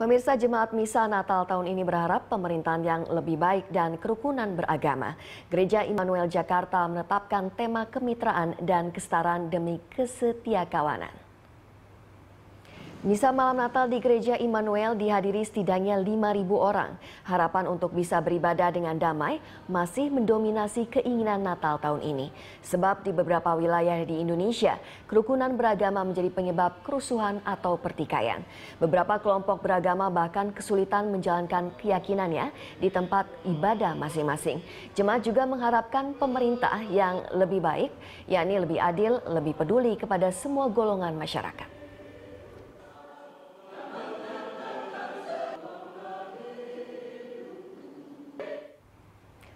Pemirsa Jemaat Misa Natal tahun ini berharap pemerintahan yang lebih baik dan kerukunan beragama. Gereja Immanuel Jakarta menetapkan tema kemitraan dan kesetaraan demi kesetia kawanan. Misa malam Natal di Gereja Immanuel dihadiri setidaknya 5.000 orang. Harapan untuk bisa beribadah dengan damai masih mendominasi keinginan Natal tahun ini. Sebab di beberapa wilayah di Indonesia, kerukunan beragama menjadi penyebab kerusuhan atau pertikaian. Beberapa kelompok beragama bahkan kesulitan menjalankan keyakinannya di tempat ibadah masing-masing. Jemaat juga mengharapkan pemerintah yang lebih baik, yakni lebih adil, lebih peduli kepada semua golongan masyarakat.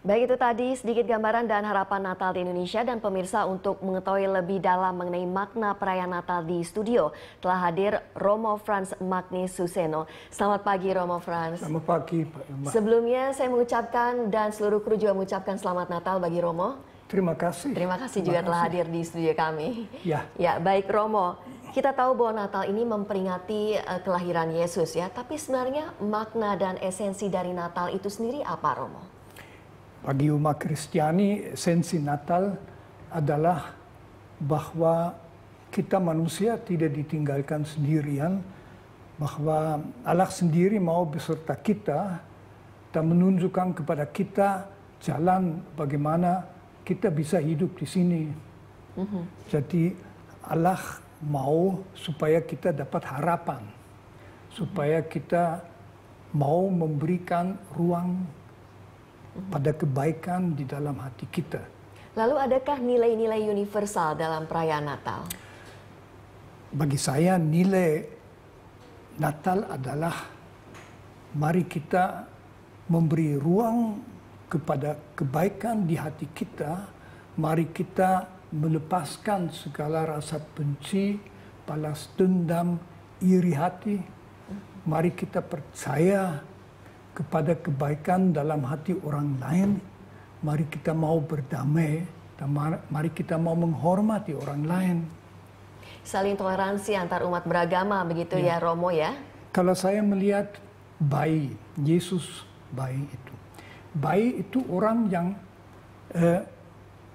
Baik itu tadi sedikit gambaran dan harapan Natal di Indonesia dan pemirsa untuk mengetahui lebih dalam mengenai makna perayaan Natal di studio telah hadir Romo Franz Magni Suseno. Selamat pagi Romo Franz. Selamat pagi Pak Emma. Sebelumnya saya mengucapkan dan seluruh kru juga mengucapkan selamat Natal bagi Romo. Terima kasih. Terima kasih Terima juga kasih. telah hadir di studio kami. Ya. Ya, baik Romo. Kita tahu bahwa Natal ini memperingati uh, kelahiran Yesus ya, tapi sebenarnya makna dan esensi dari Natal itu sendiri apa Romo? bagi umat Kristiani sensi Natal adalah bahwa kita manusia tidak ditinggalkan sendirian, bahwa Allah sendiri mau beserta kita dan menunjukkan kepada kita jalan bagaimana kita bisa hidup di sini. Mm -hmm. Jadi Allah mau supaya kita dapat harapan, supaya kita mau memberikan ruang pada kebaikan di dalam hati kita. Lalu adakah nilai-nilai universal dalam perayaan Natal? Bagi saya nilai Natal adalah mari kita memberi ruang kepada kebaikan di hati kita, mari kita melepaskan segala rasa benci, balas dendam, iri hati. Mari kita percaya kepada kebaikan dalam hati orang lain. Mari kita mau berdamai, dan mari kita mau menghormati orang lain. Saling toleransi antar umat beragama begitu ya, ya Romo ya? Kalau saya melihat bayi, Yesus bayi itu. Bayi itu orang yang eh,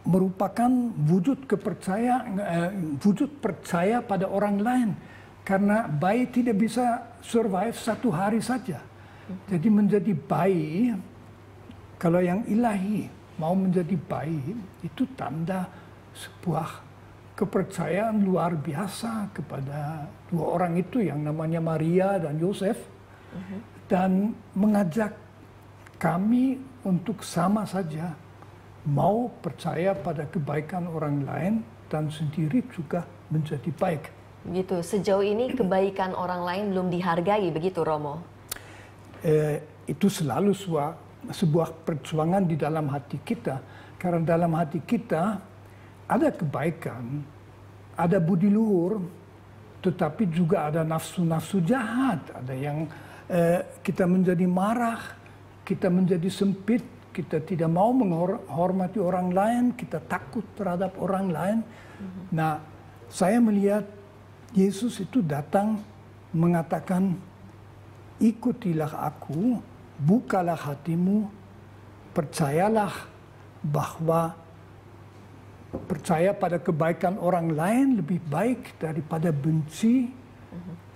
merupakan wujud kepercaya, eh, wujud percaya pada orang lain. Karena bayi tidak bisa survive satu hari saja jadi menjadi bayi, kalau yang ilahi mau menjadi bayi, itu tanda sebuah kepercayaan luar biasa kepada dua orang itu yang namanya Maria dan Yosef. Dan mengajak kami untuk sama saja mau percaya pada kebaikan orang lain dan sendiri juga menjadi baik. Begitu, sejauh ini kebaikan orang lain belum dihargai begitu Romo? Eh, itu selalu sebuah perjuangan di dalam hati kita. Karena dalam hati kita ada kebaikan, ada budi luhur, tetapi juga ada nafsu-nafsu jahat. Ada yang eh, kita menjadi marah, kita menjadi sempit, kita tidak mau menghormati orang lain, kita takut terhadap orang lain. Mhm. Nah, saya melihat Yesus itu datang mengatakan ikutilah aku, bukalah hatimu, percayalah bahwa percaya pada kebaikan orang lain lebih baik daripada benci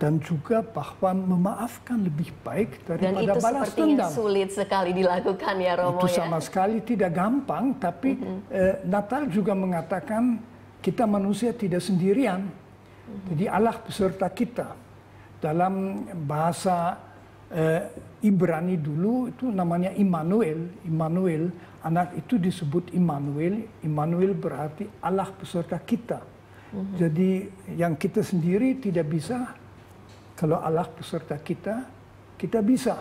dan juga bahwa memaafkan lebih baik daripada balas dendam. Dan itu sepertinya dendam. sulit sekali dilakukan ya Romo Itu ya. sama sekali tidak gampang, tapi mm -hmm. eh, Natal juga mengatakan kita manusia tidak sendirian. Mm -hmm. Jadi Allah beserta kita. Dalam bahasa uh, Ibrani dulu itu namanya Immanuel. Immanuel, anak itu disebut Immanuel. Immanuel berarti Allah beserta kita. Mm-hmm. Jadi yang kita sendiri tidak bisa, kalau Allah beserta kita, kita bisa.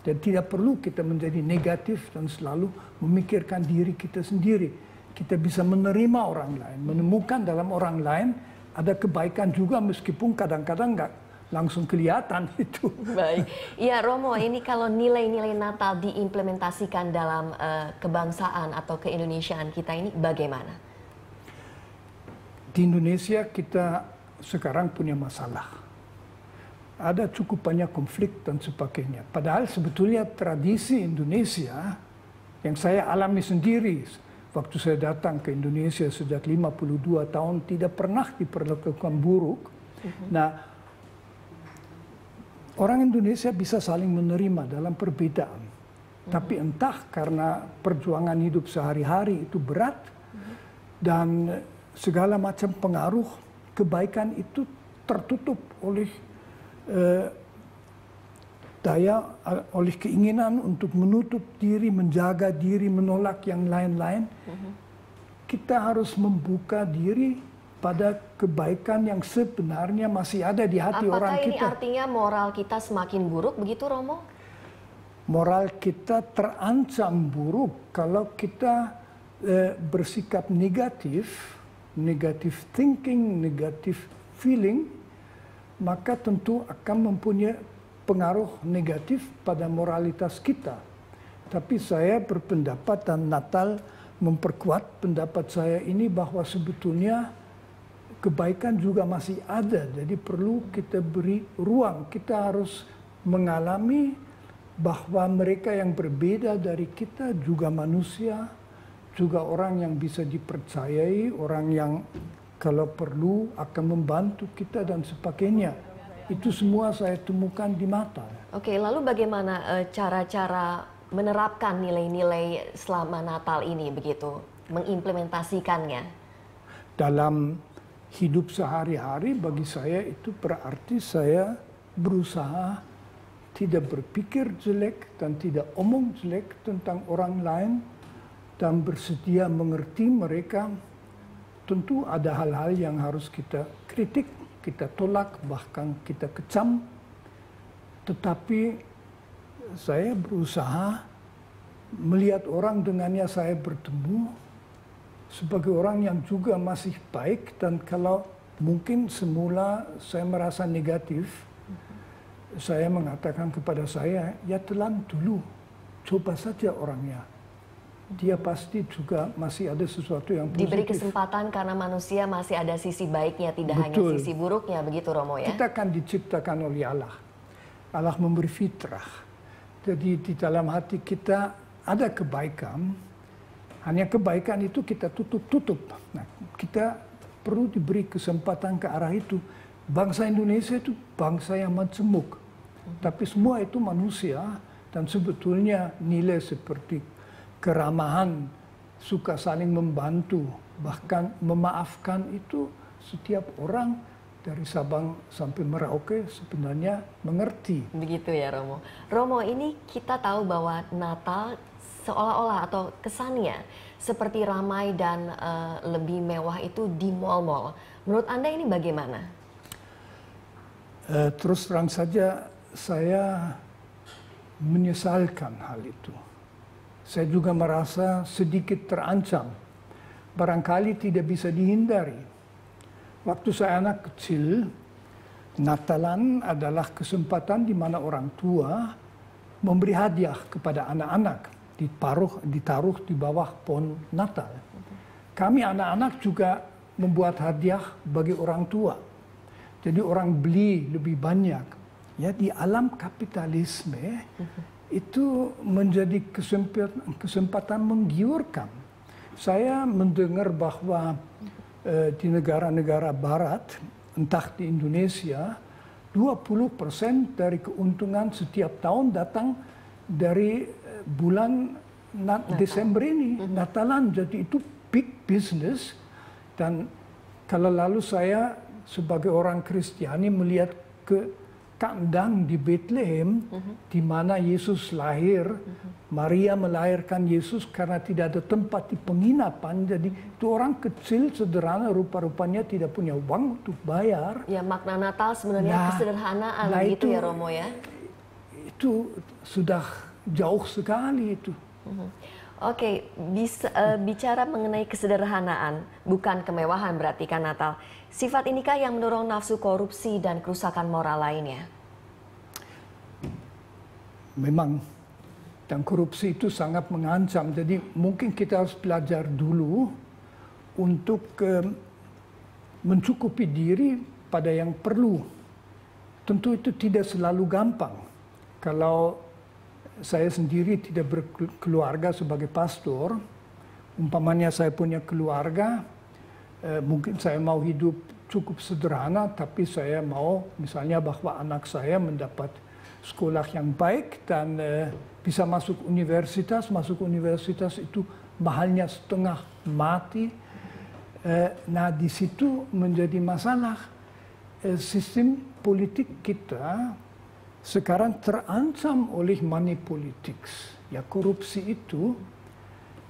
Dan tidak perlu kita menjadi negatif dan selalu memikirkan diri kita sendiri. Kita bisa menerima orang lain, menemukan dalam orang lain ada kebaikan juga meskipun kadang-kadang nggak langsung kelihatan itu. Baik. Ya Romo, ini kalau nilai-nilai Natal diimplementasikan dalam uh, kebangsaan atau keindonesiaan kita ini bagaimana? Di Indonesia kita sekarang punya masalah ada cukup banyak konflik dan sebagainya. Padahal sebetulnya tradisi Indonesia yang saya alami sendiri waktu saya datang ke Indonesia sejak 52 tahun tidak pernah diperlakukan buruk. Mhm. Nah, orang Indonesia bisa saling menerima dalam perbedaan. Hmm. Tapi entah karena perjuangan hidup sehari-hari itu berat hmm. dan segala macam pengaruh kebaikan itu tertutup oleh eh, daya eh, oleh keinginan untuk menutup diri, menjaga diri, menolak yang lain-lain. Mm -hmm. Kita harus membuka diri pada kebaikan yang sebenarnya masih ada di hati Apakah orang kita. Apakah ini artinya moral kita semakin buruk begitu Romo? Moral kita terancam buruk kalau kita eh, bersikap negatif, negatif thinking, negatif feeling, maka tentu akan mempunyai pengaruh negatif pada moralitas kita. Tapi saya berpendapat dan Natal memperkuat pendapat saya ini bahwa sebetulnya kebaikan juga masih ada. Jadi perlu kita beri ruang. Kita harus mengalami bahwa mereka yang berbeda dari kita juga manusia, juga orang yang bisa dipercayai, orang yang kalau perlu akan membantu kita dan sebagainya. Itu semua saya temukan di mata. Oke, lalu bagaimana eh, cara-cara menerapkan nilai-nilai selama Natal ini begitu, mengimplementasikannya? Dalam hidup sehari-hari bagi saya itu berarti saya berusaha tidak berpikir jelek dan tidak omong jelek tentang orang lain dan bersedia mengerti mereka. Tentu ada hal-hal yang harus kita kritik, kita tolak, bahkan kita kecam. Tetapi saya berusaha melihat orang dengannya saya bertemu sebagai orang yang juga masih baik dan kalau mungkin semula saya merasa negatif, saya mengatakan kepada saya, ya telan dulu, coba saja orangnya. Dia pasti juga masih ada sesuatu yang positif. Diberi kesempatan karena manusia masih ada sisi baiknya, tidak Betul. hanya sisi buruknya, begitu Romo ya? Kita kan diciptakan oleh Allah. Allah memberi fitrah. Jadi di dalam hati kita ada kebaikan, hanya kebaikan itu kita tutup-tutup. Nah, kita perlu diberi kesempatan ke arah itu. Bangsa Indonesia itu bangsa yang mencemuk. Tapi semua itu manusia dan sebetulnya nilai seperti keramahan, suka saling membantu, bahkan memaafkan itu setiap orang dari Sabang sampai Merauke sebenarnya mengerti. Begitu ya Romo. Romo ini kita tahu bahwa Natal seolah-olah atau kesannya seperti ramai dan uh, lebih mewah itu di mal-mal. Menurut Anda ini bagaimana? Uh, terus terang saja saya menyesalkan hal itu. Saya juga merasa sedikit terancam. Barangkali tidak bisa dihindari. Waktu saya anak kecil, Natalan adalah kesempatan di mana orang tua memberi hadiah kepada anak-anak ditaruh, ditaruh di bawah pohon Natal. Kami anak-anak juga membuat hadiah bagi orang tua. Jadi orang beli lebih banyak. Ya di alam kapitalisme itu menjadi kesempatan, kesempatan menggiurkan. Saya mendengar bahwa eh, di negara-negara Barat, entah di Indonesia, 20% dari keuntungan setiap tahun datang dari bulan Natal. Desember ini, mm -hmm. Natalan. Jadi itu big business. Dan kalau lalu saya sebagai orang Kristiani melihat ke kandang di Bethlehem, mm -hmm. di mana Yesus lahir, mm -hmm. Maria melahirkan Yesus karena tidak ada tempat di penginapan. Jadi itu orang kecil sederhana, rupa-rupanya tidak punya uang untuk bayar. Ya makna Natal sebenarnya nah, kesederhanaan nah gitu itu, ya Romo ya. Itu sudah jauh sekali itu. Mm-hmm. Oke, okay, uh, eh, bicara mengenai kesederhanaan, bukan kemewahan berarti kan Natal. Sifat inikah yang mendorong nafsu korupsi dan kerusakan moral lainnya? Memang dan korupsi itu sangat mengancam. Jadi mungkin kita harus belajar dulu untuk uh, mencukupi diri pada yang perlu. Tentu itu tidak selalu gampang. Kalau saya sendiri tidak berkeluarga sebagai pastor, umpamanya saya punya keluarga, eh, mungkin saya mau hidup cukup sederhana, tapi saya mau misalnya bahwa anak saya mendapat sekolah yang baik dan eh, bisa masuk universitas, masuk universitas itu mahalnya setengah mati. Eh, nah di situ menjadi masalah eh, sistem politik kita sekarang terancam oleh money politics. Ya korupsi itu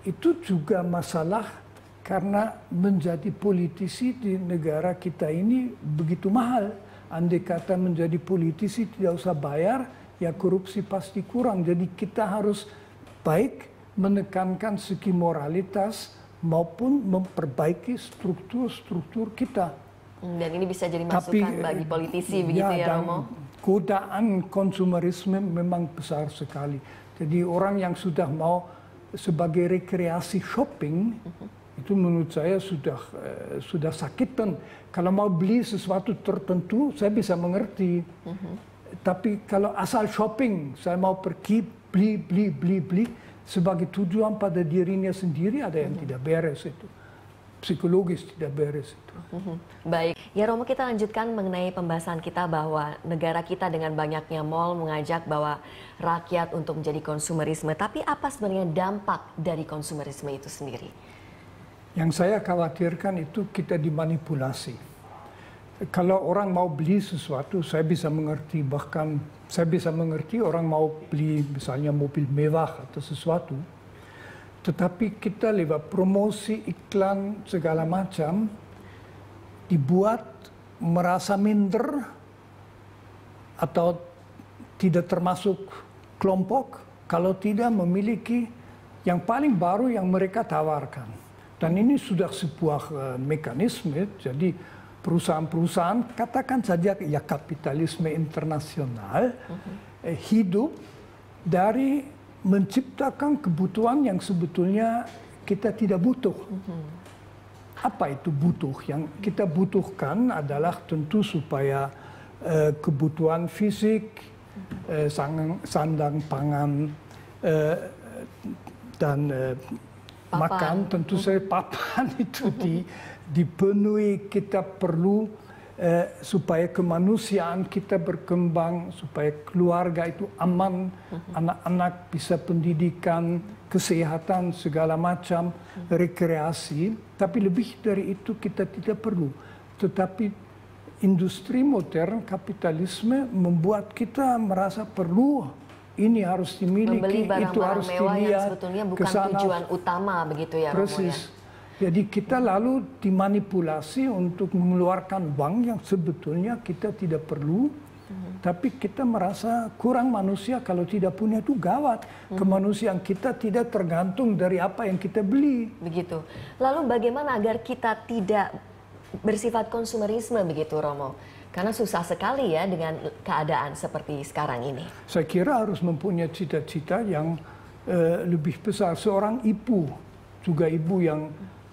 itu juga masalah karena menjadi politisi di negara kita ini begitu mahal. Andai kata menjadi politisi tidak usah bayar, ya korupsi pasti kurang. Jadi kita harus baik menekankan segi moralitas maupun memperbaiki struktur-struktur kita. Dan ini bisa jadi masukan Tapi, bagi politisi ya, begitu ya, ya Romo? godaan konsumerisme memang besar sekali. Jadi orang yang sudah mau sebagai rekreasi shopping itu menurut saya sudah eh, sudah sakitan. Kalau mau beli sesuatu tertentu saya bisa mengerti. Uh -huh. Tapi kalau asal shopping saya mau pergi beli beli beli beli sebagai tujuan pada dirinya sendiri ada yang uh -huh. tidak beres itu psikologis tidak beres itu. Mm-hmm. Baik, ya Romo kita lanjutkan mengenai pembahasan kita bahwa negara kita dengan banyaknya mall mengajak bahwa rakyat untuk menjadi konsumerisme. Tapi apa sebenarnya dampak dari konsumerisme itu sendiri? Yang saya khawatirkan itu kita dimanipulasi. Kalau orang mau beli sesuatu, saya bisa mengerti bahkan saya bisa mengerti orang mau beli misalnya mobil mewah atau sesuatu, tetapi kita lewat promosi iklan segala macam dibuat merasa minder atau tidak termasuk kelompok kalau tidak memiliki yang paling baru yang mereka tawarkan. Dan ini sudah sebuah e, mekanisme, jadi perusahaan-perusahaan katakan saja ya kapitalisme internasional mhm. eh, hidup dari menciptakan kebutuhan yang sebetulnya kita tidak butuh. Hmm. Apa itu butuh? Yang kita butuhkan adalah tentu supaya eh, kebutuhan fisik, hmm. eh, sandang, sandang pangan, eh, dan eh, makan. Tentu hmm. saja papan itu di, dipenuhi. Kita perlu eh, supaya kemanusiaan kita berkembang, supaya keluarga itu aman, mhm. anak-anak uh -huh. bisa pendidikan, kesehatan segala macam, uh mhm. -huh. rekreasi. Tapi lebih dari itu kita tidak perlu. Tetapi industri modern kapitalisme membuat kita merasa perlu ini harus dimiliki, Membeli barang -barang itu harus mewah dilihat, yang sebetulnya bukan kesana. tujuan utama begitu ya. Persis. Romo, ya? Jadi kita lalu dimanipulasi untuk mengeluarkan bank yang sebetulnya kita tidak perlu, mhm. tapi kita merasa kurang manusia kalau tidak punya itu gawat. Hmm. Kemanusiaan kita tidak tergantung dari apa yang kita beli. Begitu. Lalu bagaimana agar kita tidak bersifat konsumerisme begitu Romo? Karena susah sekali ya dengan keadaan seperti sekarang ini. Saya kira harus mempunyai cita-cita yang uh, lebih besar. Seorang ibu, juga ibu yang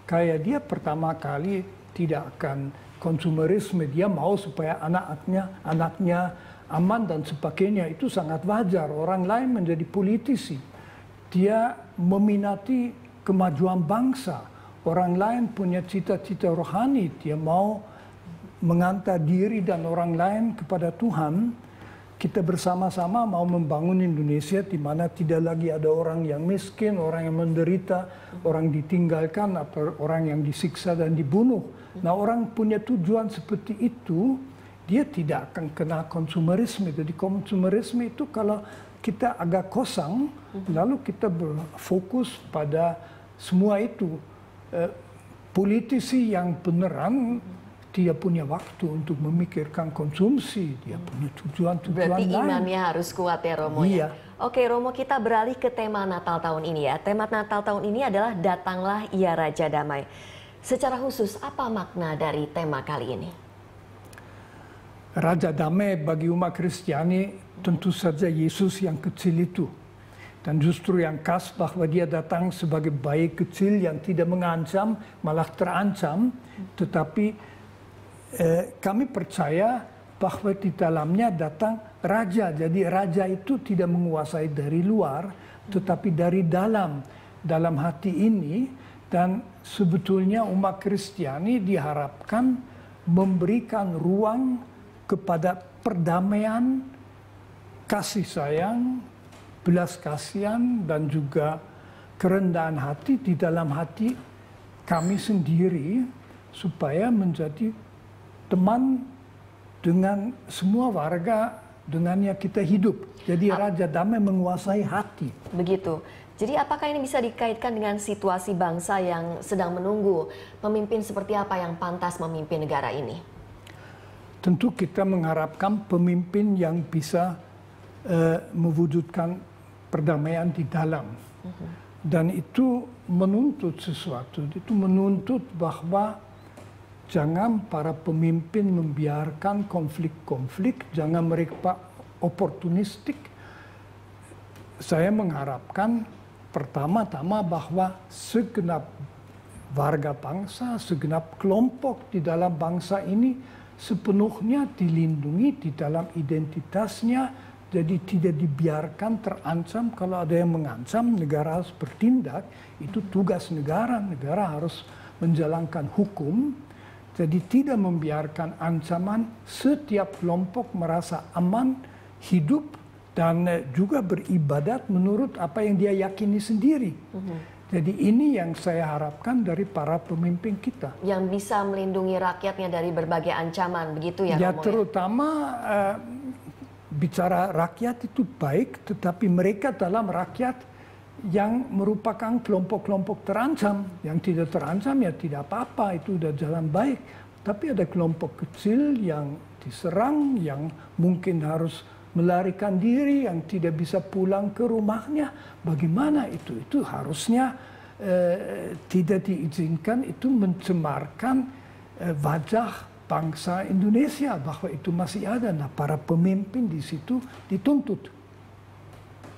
kayak dia pertama kali tidak akan konsumerisme dia mau supaya anaknya anaknya aman dan sebagainya itu sangat wajar orang lain menjadi politisi dia meminati kemajuan bangsa orang lain punya cita-cita rohani dia mau mengantar diri dan orang lain kepada Tuhan kita bersama-sama mau membangun Indonesia di mana tidak lagi ada orang yang miskin, orang yang menderita, orang ditinggalkan atau orang yang disiksa dan dibunuh. Nah, orang punya tujuan seperti itu, dia tidak akan kena konsumerisme. Jadi konsumerisme itu kalau kita agak kosong, lalu kita berfokus pada semua itu. Eh, politisi yang beneran dia punya waktu untuk memikirkan konsumsi, dia hmm. punya tujuan-tujuan Berarti lain. imannya harus kuat ya Romo ya? iya. ya? Oke Romo kita beralih ke tema Natal tahun ini ya. Tema Natal tahun ini adalah Datanglah Ia Raja Damai. Secara khusus apa makna dari tema kali ini? Raja Damai bagi umat Kristiani tentu saja Yesus yang kecil itu. Dan justru yang khas bahwa dia datang sebagai bayi kecil yang tidak mengancam, malah terancam, hmm. tetapi eh, kami percaya bahwa di dalamnya datang raja. Jadi raja itu tidak menguasai dari luar, tetapi dari dalam, dalam hati ini. Dan sebetulnya umat Kristiani diharapkan memberikan ruang kepada perdamaian, kasih sayang, belas kasihan, dan juga kerendahan hati di dalam hati kami sendiri supaya menjadi teman dengan semua warga dengannya kita hidup. Jadi Raja Damai menguasai hati. Begitu. Jadi apakah ini bisa dikaitkan dengan situasi bangsa yang sedang menunggu pemimpin seperti apa yang pantas memimpin negara ini? Tentu kita mengharapkan pemimpin yang bisa uh, mewujudkan perdamaian di dalam. Uh mhm. -huh. Dan itu menuntut sesuatu, itu menuntut bahwa jangan para pemimpin membiarkan konflik-konflik, jangan mereka oportunistik. Saya mengharapkan pertama-tama bahwa segenap warga bangsa, segenap kelompok di dalam bangsa ini sepenuhnya dilindungi di dalam identitasnya, jadi tidak dibiarkan terancam kalau ada yang mengancam negara harus bertindak itu tugas negara negara harus menjalankan hukum jadi tidak membiarkan ancaman, setiap kelompok merasa aman, hidup, dan eh, juga beribadat menurut apa yang dia yakini sendiri. Mm -hmm. Jadi ini yang saya harapkan dari para pemimpin kita. Yang bisa melindungi rakyatnya dari berbagai ancaman, begitu ya? Ya, ya? terutama uh, bicara rakyat itu baik, tetapi mereka dalam rakyat yang merupakan kelompok-kelompok terancam. Yang tidak terancam ya tidak apa-apa, itu sudah jalan baik. Tapi ada kelompok kecil yang diserang, yang mungkin harus melarikan diri, yang tidak bisa pulang ke rumahnya. Bagaimana itu? Itu harusnya eh, tidak diizinkan, itu mencemarkan eh, wajah bangsa Indonesia bahwa itu masih ada. Nah, para pemimpin di situ dituntut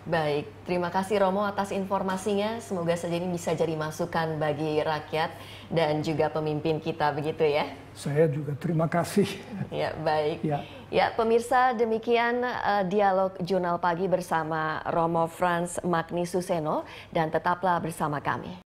Baik, terima kasih Romo atas informasinya. Semoga saja ini bisa jadi masukan bagi rakyat dan juga pemimpin kita begitu ya. Saya juga terima kasih. Ya, baik. Ya, ya pemirsa demikian uh, dialog Jurnal Pagi bersama Romo Franz Magni Suseno dan tetaplah bersama kami.